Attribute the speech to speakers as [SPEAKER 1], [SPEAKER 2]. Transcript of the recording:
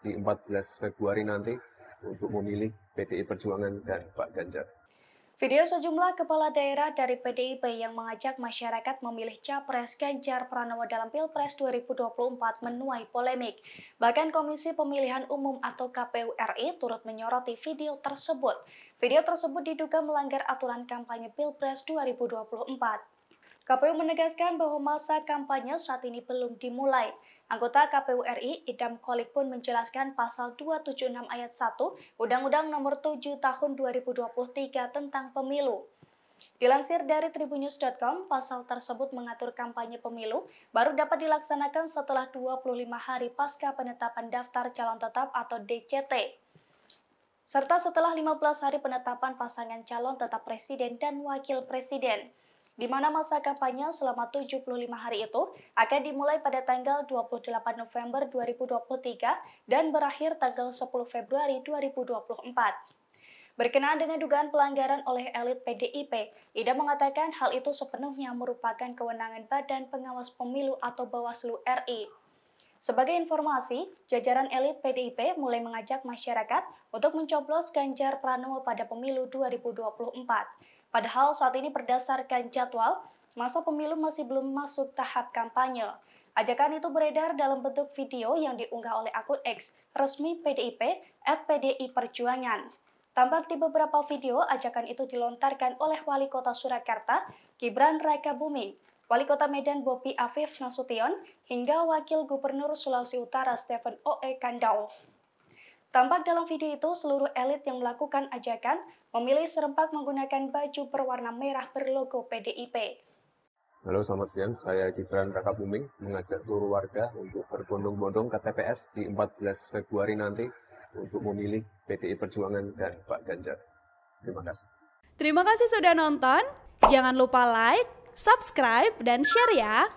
[SPEAKER 1] di 14 Februari nanti untuk memilih PDI Perjuangan dan Pak Ganjar.
[SPEAKER 2] Video sejumlah kepala daerah dari PDIP yang mengajak masyarakat memilih capres Ganjar Pranowo dalam Pilpres 2024 menuai polemik. Bahkan Komisi Pemilihan Umum atau KPU RI turut menyoroti video tersebut. Video tersebut diduga melanggar aturan kampanye Pilpres 2024. KPU menegaskan bahwa masa kampanye saat ini belum dimulai. Anggota KPU RI, Idam Kolik pun menjelaskan pasal 276 ayat 1 Undang-Undang Nomor 7 Tahun 2023 tentang Pemilu. Dilansir dari tribunews.com, pasal tersebut mengatur kampanye pemilu baru dapat dilaksanakan setelah 25 hari pasca penetapan daftar calon tetap atau DCT serta setelah 15 hari penetapan pasangan calon tetap presiden dan wakil presiden di mana masa kampanye selama 75 hari itu akan dimulai pada tanggal 28 November 2023 dan berakhir tanggal 10 Februari 2024. Berkenaan dengan dugaan pelanggaran oleh elit PDIP, Ida mengatakan hal itu sepenuhnya merupakan kewenangan Badan Pengawas Pemilu atau Bawaslu RI. Sebagai informasi, jajaran elit PDIP mulai mengajak masyarakat untuk mencoblos Ganjar Pranowo pada pemilu 2024. Padahal saat ini berdasarkan jadwal, masa pemilu masih belum masuk tahap kampanye. Ajakan itu beredar dalam bentuk video yang diunggah oleh akun X resmi PDIP at PDI Perjuangan. Tampak di beberapa video, ajakan itu dilontarkan oleh Wali Kota Surakarta, Gibran Raka Bumi, Wali Kota Medan Bopi Afif Nasution, hingga Wakil Gubernur Sulawesi Utara Stephen O.E. Kandau. Tampak dalam video itu, seluruh elit yang melakukan ajakan memilih serempak menggunakan baju berwarna merah berlogo PDIP.
[SPEAKER 1] Halo, selamat siang. Saya Gibran Raka Buming mengajak seluruh warga untuk berbondong-bondong ke TPS di 14 Februari nanti untuk memilih PDI Perjuangan dan Pak Ganjar. Terima kasih.
[SPEAKER 2] Terima kasih sudah nonton. Jangan lupa like, subscribe, dan share ya.